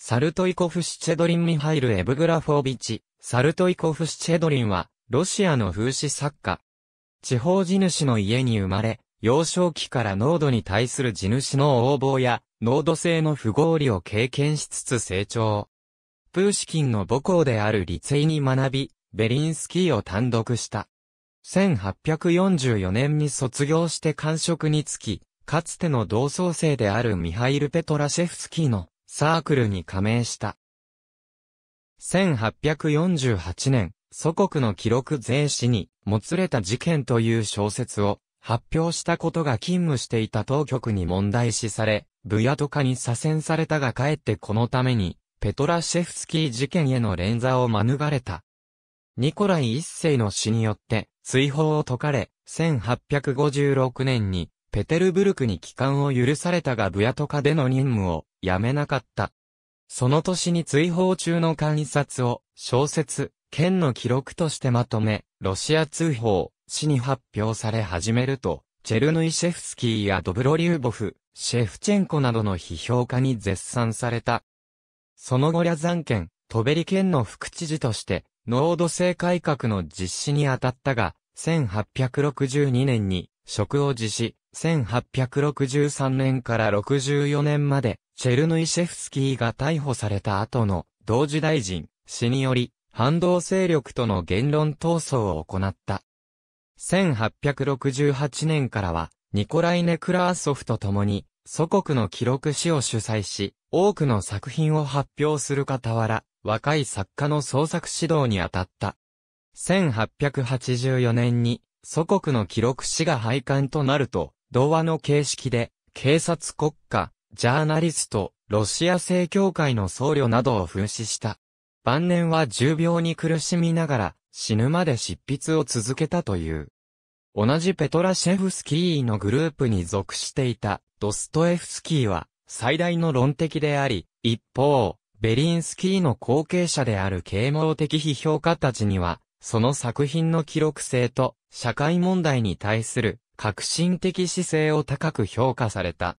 サルトイコフシチェドリン・ミハイル・エブグラフォービチ、サルトイコフシチェドリンは、ロシアの風刺作家。地方地主の家に生まれ、幼少期から濃度に対する地主の横暴や、濃度性の不合理を経験しつつ成長。プーシキンの母校であるリツイに学び、ベリンスキーを単独した。1844年に卒業して官職に就き、かつての同窓生であるミハイル・ペトラシェフスキーのサークルに加盟した。1848年、祖国の記録税史に、もつれた事件という小説を発表したことが勤務していた当局に問題視され、ブヤとかに左遷されたがかえってこのために、ペトラシェフスキー事件への連座を免れた。ニコライ一世の死によって、追放を解かれ、1856年にペテルブルクに帰還を許されたがブヤトカでの任務をやめなかった。その年に追放中の観察を小説、県の記録としてまとめ、ロシア通報、市に発表され始めると、チェルヌイシェフスキーやドブロリューボフ、シェフチェンコなどの批評家に絶賛された。その後リャザン県、トベリ県の副知事として、濃度性改革の実施に当たったが、1862年に職を辞し、1863年から64年まで、チェルヌイシェフスキーが逮捕された後の同時大臣、死により、反動勢力との言論闘争を行った。1868年からは、ニコライ・ネクラーソフと共に、祖国の記録誌を主催し、多くの作品を発表する傍ら、若い作家の創作指導に当たった。1884年に、祖国の記録誌が廃刊となると、童話の形式で、警察国家、ジャーナリスト、ロシア正教会の僧侶などを風刺した。晩年は重病に苦しみながら、死ぬまで執筆を続けたという。同じペトラシェフスキーのグループに属していたドストエフスキーは最大の論的であり、一方、ベリンスキーの後継者である啓蒙的批評家たちにはその作品の記録性と社会問題に対する革新的姿勢を高く評価された。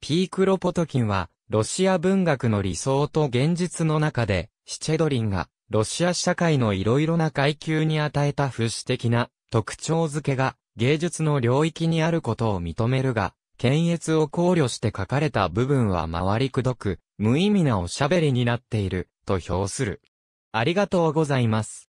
ピークロポトキンは、ロシア文学の理想と現実の中で、シチェドリンが、ロシア社会のいろいろな階級に与えた不死的な特徴づけが芸術の領域にあることを認めるが、検閲を考慮して書かれた部分は回りくどく、無意味なおしゃべりになっている、と評する。ありがとうございます。